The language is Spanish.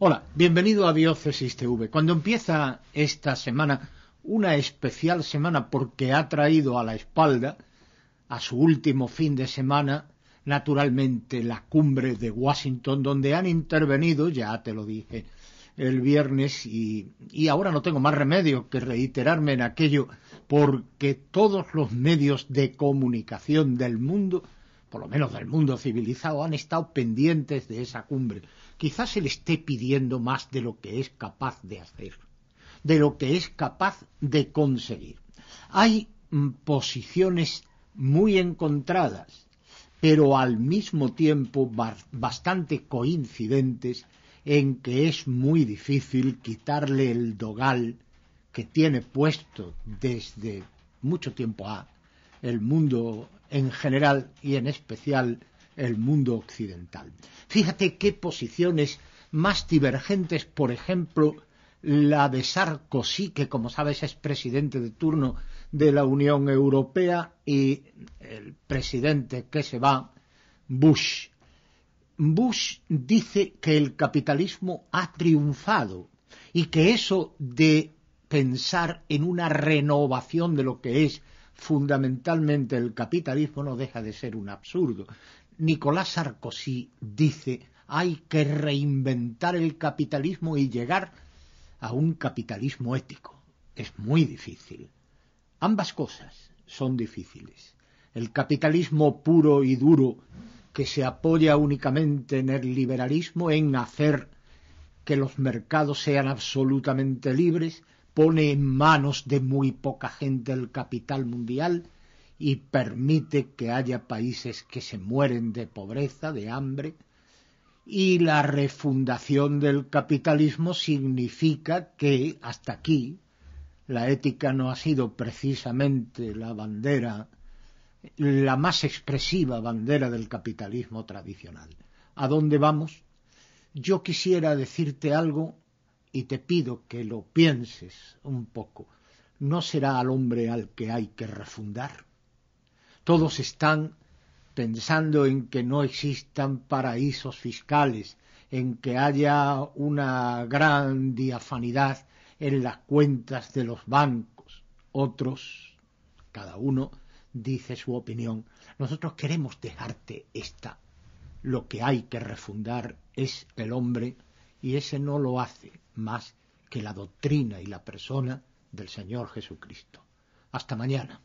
Hola, bienvenido a Diócesis TV. Cuando empieza esta semana, una especial semana porque ha traído a la espalda, a su último fin de semana, naturalmente la cumbre de Washington, donde han intervenido, ya te lo dije el viernes, y, y ahora no tengo más remedio que reiterarme en aquello, porque todos los medios de comunicación del mundo por lo menos del mundo civilizado, han estado pendientes de esa cumbre. Quizás se le esté pidiendo más de lo que es capaz de hacer, de lo que es capaz de conseguir. Hay mm, posiciones muy encontradas, pero al mismo tiempo bastante coincidentes en que es muy difícil quitarle el dogal que tiene puesto desde mucho tiempo a el mundo en general y en especial el mundo occidental. Fíjate qué posiciones más divergentes, por ejemplo, la de Sarkozy, que como sabes es presidente de turno de la Unión Europea, y el presidente que se va, Bush. Bush dice que el capitalismo ha triunfado y que eso de pensar en una renovación de lo que es fundamentalmente el capitalismo no deja de ser un absurdo. Nicolás Sarkozy dice hay que reinventar el capitalismo y llegar a un capitalismo ético. Es muy difícil. Ambas cosas son difíciles. El capitalismo puro y duro, que se apoya únicamente en el liberalismo, en hacer que los mercados sean absolutamente libres, pone en manos de muy poca gente el capital mundial y permite que haya países que se mueren de pobreza, de hambre, y la refundación del capitalismo significa que hasta aquí la ética no ha sido precisamente la bandera, la más expresiva bandera del capitalismo tradicional. ¿A dónde vamos? Yo quisiera decirte algo y te pido que lo pienses un poco, ¿no será al hombre al que hay que refundar? Todos están pensando en que no existan paraísos fiscales, en que haya una gran diafanidad en las cuentas de los bancos. Otros, cada uno, dice su opinión. Nosotros queremos dejarte esta. Lo que hay que refundar es el hombre y ese no lo hace más que la doctrina y la persona del Señor Jesucristo. Hasta mañana.